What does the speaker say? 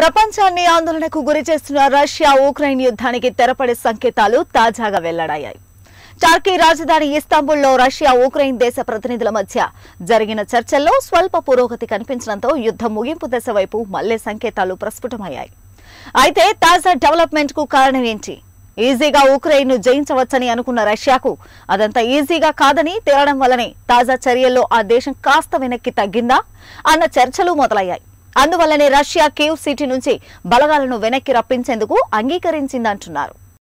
ప్రపంచాన్ని ఆందోళనకు గురి చేస్తున్న రష్యా ఉక్రెయిన్ యుద్దానికి తెరపడే సంకేతాలు తాజాగా వెల్లడయ్యాయి టర్కీ రాజధాని ఇస్తాంబుల్లో రష్యా ఉక్రెయిన్ దేశ ప్రతినిధుల మధ్య జరిగిన చర్చల్లో స్వల్ప పురోగతి కనిపించడంతో యుద్ధం ముగింపు దశ వైపు మళ్లీ సంకేతాలు ప్రస్ఫుటమయ్యాయి అయితే తాజా డెవలప్మెంట్ కు కారణం ఏంటి ఈజీగా ఉక్రెయిన్ ను జయించవచ్చని అనుకున్న రష్యాకు అదంతా ఈజీగా కాదని తేలడం వల్లనే తాజా చర్యల్లో ఆ దేశం కాస్త వెనక్కి తగ్గిందా అన్న చర్చలు మొదలయ్యాయి అందువల్లనే రష్యా కేవ్ సిటీ నుంచి బలగాలను వెనక్కి రప్పించేందుకు అంగీకరించిందంటున్నారు